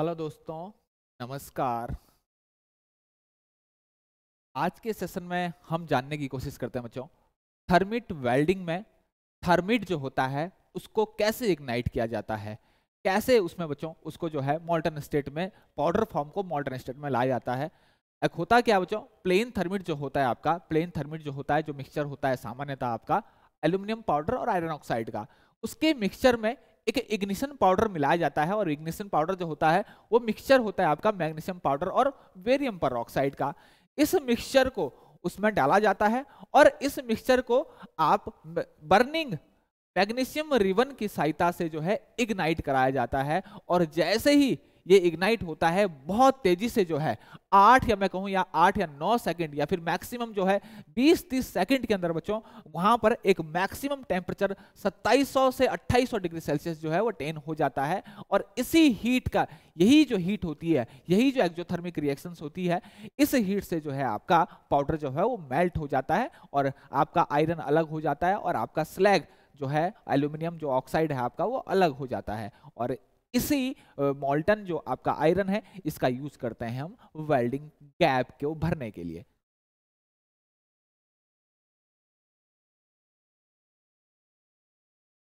hello दोस्तों नमस्कार आज के सेशन में हम जानने की कोशिश करते हैं बच्चों थर्मिट वेल्डिंग में थर्मिट जो होता है उसको कैसे इग्नाइट किया जाता है कैसे उसमें बच्चों उसको जो है मॉल्टन स्टेट में पाउडर फॉर्म को मॉल्टन स्टेट में लाया जाता है एक होता क्या बच्चों प्लेन थर्मिट जो होता है आपका प्लेन थर्मिट जो होता है जो मिक्सचर होता है सामान्यतः आपका एल्यूमिनियम पाउडर और आयरन ऑक्साइड का उसके मिक्सचर में एक इग्निशन पाउडर मिलाया जाता है और इग्निशन पाउडर जो होता है वो मिक्सचर होता है आपका मैग्नीशियम पाउडर और वेरियम पर का इस मिक्सचर को उसमें डाला जाता है और इस मिक्सचर को आप बर्निंग मैग्नीशियम रिवन की सहायता से जो है इग्नाइट कराया जाता है और जैसे ही ये इग्नाइट होता है बहुत तेजी से जो है आठ या मैं कहूं या आठ या नौ सेकंड या फिर मैक्सिमम जो है बीस तीस सेकंड के अंदर बच्चों वहां पर एक मैक्सिमम टेम्परेचर 2700 से 2800 डिग्री सेल्सियस जो है वो टेन हो जाता है और इसी हीट का यही जो हीट होती है यही जो एक्जोथर्मिक रिएक्शन होती है इस हीट से जो है आपका पाउडर जो है वो मेल्ट हो जाता है और आपका आयरन अलग हो जाता है और आपका स्लैग जो है एल्यूमिनियम जो ऑक्साइड है आपका वो अलग हो जाता है और इसी मोल्टन जो आपका आयरन है इसका यूज करते हैं हम वेल्डिंग गैप को भरने के लिए